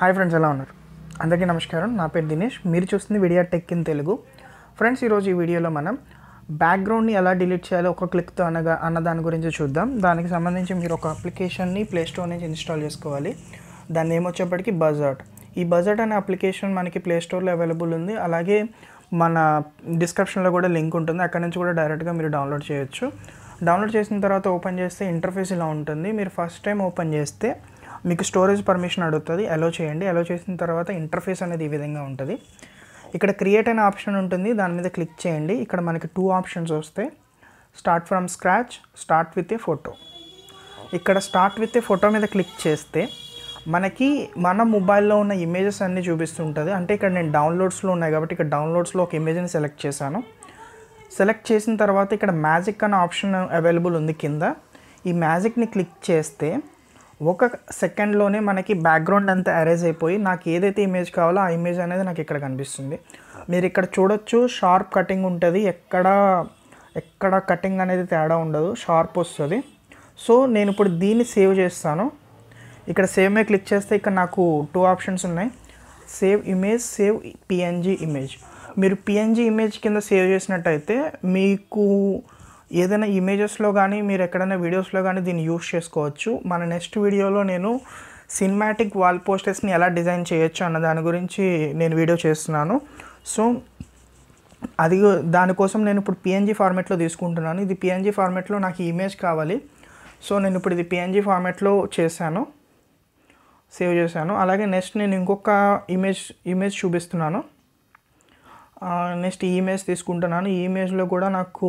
hi friends ఎలా ఉన్నారు అందరికీ నమస్కారం నా పేరు దినేష్ మీరు చూస్తుంది video tech in Telugu friends ఈరోజు ఈ వీడియోలో మనం బ్యాక్గ్రౌండ్ని ఎలా డిలీట్ చేయాలో ఒక క్లిక్తో అనగా అన్న దాని గురించి చూద్దాం దానికి సంబంధించి మీరు ఒక అప్లికేషన్ని ప్లేస్టోర్ నుంచి ఇన్స్టాల్ చేసుకోవాలి దాన్ని ఏమొచ్చేప్పటికీ బజర్ట్ ఈ బజర్ట్ అనే అప్లికేషన్ మనకి ప్లేస్టోర్లో అవైలబుల్ ఉంది అలాగే మన డిస్క్రిప్షన్లో కూడా లింక్ ఉంటుంది అక్కడ నుంచి కూడా డైరెక్ట్గా మీరు డౌన్లోడ్ చేయొచ్చు డౌన్లోడ్ చేసిన తర్వాత ఓపెన్ చేస్తే ఇంటర్ఫేస్ ఇలా ఉంటుంది మీరు ఫస్ట్ టైం ఓపెన్ చేస్తే మీకు స్టోరేజ్ పర్మిషన్ అడుగుతుంది అలో చేయండి అలో చేసిన తర్వాత ఇంటర్ఫేస్ అనేది ఈ విధంగా ఉంటుంది ఇక్కడ క్రియేట్ అనే ఆప్షన్ ఉంటుంది దాని మీద క్లిక్ చేయండి ఇక్కడ మనకి టూ ఆప్షన్స్ వస్తాయి start from scratch start with a photo ఇక్కడ స్టార్ట్ విత్ ఏ ఫోటో మీద క్లిక్ చేస్తే మనకి మన మొబైల్లో ఉన్న ఇమేజెస్ అన్నీ చూపిస్తుంటుంది అంటే ఇక్కడ నేను డౌన్లోడ్స్లో ఉన్నాయి కాబట్టి ఇక్కడ డౌన్లోడ్స్లో ఒక ఇమేజ్ని సెలెక్ట్ చేశాను సెలెక్ట్ చేసిన తర్వాత ఇక్కడ మ్యాజిక్ అనే ఆప్షన్ అవైలబుల్ ఉంది కింద ఈ మ్యాజిక్ని క్లిక్ చేస్తే ఒక సెకండ్లోనే మనకి బ్యాక్గ్రౌండ్ అంతా అరేజ్ అయిపోయి నాకు ఏదైతే ఇమేజ్ కావాలో ఆ ఇమేజ్ అనేది నాకు ఇక్కడ కనిపిస్తుంది మీరు ఇక్కడ చూడొచ్చు షార్ప్ కటింగ్ ఉంటుంది ఎక్కడ ఎక్కడ కటింగ్ అనేది తేడా ఉండదు షార్ప్ వస్తుంది సో నేను ఇప్పుడు దీన్ని సేవ్ చేస్తాను ఇక్కడ సేవ్ మీద క్లిక్ చేస్తే ఇక్కడ నాకు టూ ఆప్షన్స్ ఉన్నాయి save image save PNG image మీరు పిఎన్జీ ఇమేజ్ కింద సేవ్ చేసినట్టయితే మీకు ఏదైనా ఇమేజెస్లో కానీ మీరు ఎక్కడైనా వీడియోస్లో కానీ దీన్ని యూస్ చేసుకోవచ్చు మన నెక్స్ట్ వీడియోలో నేను సినిమాటిక్ వాల్ పోస్టర్స్ని ఎలా డిజైన్ చేయొచ్చు అన్న దాని గురించి నేను వీడియో చేస్తున్నాను సో అది దానికోసం నేను ఇప్పుడు పిఎన్జీ ఫార్మెట్లో తీసుకుంటున్నాను ఇది పిఎన్జీ ఫార్మెట్లో నాకు ఇమేజ్ కావాలి సో నేను ఇప్పుడు ఇది పిఎన్జీ ఫార్మెట్లో చేశాను సేవ్ చేశాను అలాగే నెక్స్ట్ నేను ఇంకొక ఇమేజ్ ఇమేజ్ చూపిస్తున్నాను నెక్స్ట్ ఈ ఇమేజ్ తీసుకుంటున్నాను ఈ ఇమేజ్లో కూడా నాకు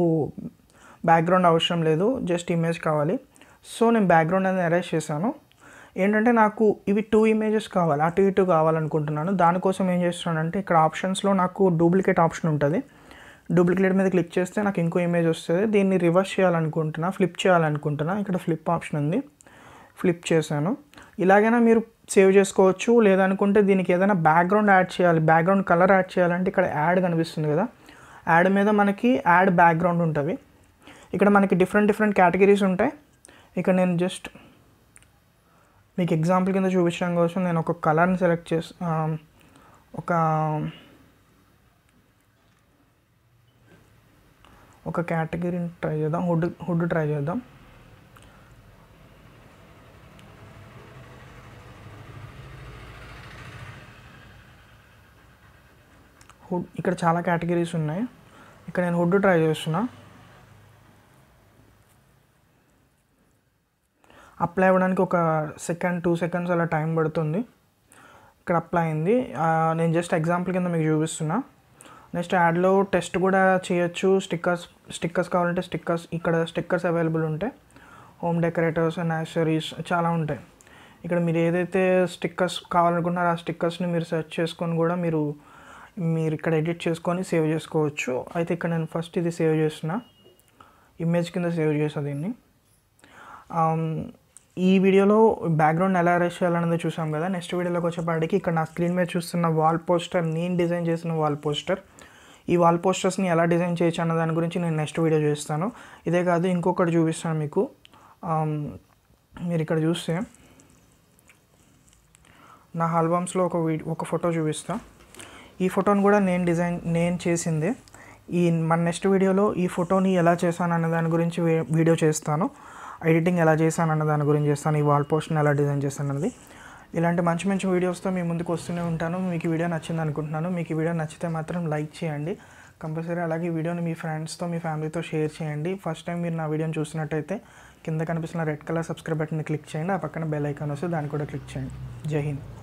బ్యాక్గ్రౌండ్ అవసరం లేదు జస్ట్ ఇమేజ్ కావాలి సో నేను బ్యాక్గ్రౌండ్ అనేది అరేంజ్ చేశాను ఏంటంటే నాకు ఇవి టూ ఇమేజెస్ కావాలి అటు ఇటు కావాలనుకుంటున్నాను దానికోసం ఏం చేస్తున్నానంటే ఇక్కడ ఆప్షన్స్లో నాకు డూప్లికేట్ ఆప్షన్ ఉంటుంది డూప్లికేట్ మీద క్లిక్ చేస్తే నాకు ఇంకో ఇమేజ్ వస్తుంది దీన్ని రివర్స్ చేయాలనుకుంటున్నా ఫ్లిప్ చేయాలనుకుంటున్నా ఇక్కడ ఫ్లిప్ ఆప్షన్ ఉంది ఫ్లిప్ చేశాను ఇలాగైనా మీరు సేవ్ చేసుకోవచ్చు లేదనుకుంటే దీనికి ఏదైనా బ్యాక్గ్రౌండ్ యాడ్ చేయాలి బ్యాక్గ్రౌండ్ కలర్ యాడ్ చేయాలంటే ఇక్కడ యాడ్ కనిపిస్తుంది కదా యాడ్ మీద మనకి యాడ్ బ్యాక్గ్రౌండ్ ఉంటుంది ఇక్కడ మనకి డిఫరెంట్ డిఫరెంట్ కేటగిరీస్ ఉంటాయి ఇక్కడ నేను జస్ట్ మీకు ఎగ్జాంపుల్ కింద చూపించడం కోసం నేను ఒక కలర్ని సెలెక్ట్ చేసి ఒక ఒక కేటగిరీని ట్రై చేద్దాం హుడ్ హుడ్ ట్రై చేద్దాం హుడ్ ఇక్కడ చాలా కేటగిరీస్ ఉన్నాయి ఇక్కడ నేను హుడ్ ట్రై చేస్తున్నాను అప్లై అవ్వడానికి ఒక సెకండ్ టూ సెకండ్స్ అలా టైం పడుతుంది ఇక్కడ అప్లై అయింది నేను జస్ట్ ఎగ్జాంపుల్ కింద మీకు చూపిస్తున్నా నెక్స్ట్ యాడ్లో టెస్ట్ కూడా చేయొచ్చు స్టిక్కర్స్ స్టిక్కర్స్ కావాలంటే స్టిక్కర్స్ ఇక్కడ స్టిక్కర్స్ అవైలబుల్ ఉంటాయి హోమ్ డెకరేటర్స్ అండ్ యాక్సరీస్ చాలా ఉంటాయి ఇక్కడ మీరు ఏదైతే స్టిక్కర్స్ కావాలనుకుంటున్నారో ఆ స్టిక్కర్స్ని మీరు సెర్చ్ చేసుకొని కూడా మీరు మీరు ఇక్కడ ఎడిట్ చేసుకొని సేవ్ చేసుకోవచ్చు అయితే ఇక్కడ నేను ఫస్ట్ ఇది సేవ్ చేసిన ఇమేజ్ కింద సేవ్ చేసా దీన్ని ఈ వీడియోలో బ్యాక్గ్రౌండ్ ఎలా అరేస్ చేయాలన్నది చూసాం కదా నెక్స్ట్ వీడియోలోకి వచ్చేపాటికి ఇక్కడ నా స్క్రీన్ మీద చూస్తున్న వాల్ పోస్టర్ నేను డిజైన్ చేసిన వాల్ పోస్టర్ ఈ వాల్ పోస్టర్స్ని ఎలా డిజైన్ చేయొచ్చు అన్న దాని గురించి నేను నెక్స్ట్ వీడియో చేస్తాను ఇదే కాదు ఇంకొకటి చూపిస్తాను మీకు మీరు ఇక్కడ చూస్తే నా ఆల్బమ్స్లో ఒక వీ ఒక ఫోటో చూపిస్తా ఈ ఫోటోని కూడా నేను డిజైన్ నేను చేసింది ఈ మన నెక్స్ట్ వీడియోలో ఈ ఫోటోని ఎలా చేశాను అనే దాని గురించి వీడియో చేస్తాను ఎడిటింగ్ ఎలా చేశాను అన్న దాని గురించి చేస్తాను ఈ వాల్ పోస్ట్ని ఎలా డిజైన్ చేస్తాను అన్నది ఇలాంటి మంచి మంచి వీడియోస్తో మీ ముందుకు వస్తూనే ఉంటాను మీకు వీడియో నచ్చింది అనుకుంటున్నాను మీకు వీడియో నచ్చితే మాత్రం లైక్ చేయండి కంపల్సరీ అలాగే వీడియోని మీ ఫ్రెండ్స్తో మీ ఫ్యామిలీతో షేర్ చేయండి ఫస్ట్ టైం మీరు నా వీడియోని చూసినట్టయితే కింద కనిపిస్తున్న రెడ్ కలర్ సబ్స్క్రైబ్ బటన్ని క్లిక్ చేయండి ఆ పక్కన బెల్ ఐకాన్ వస్తే దాన్ని కూడా క్లిక్ చేయండి జై హింద్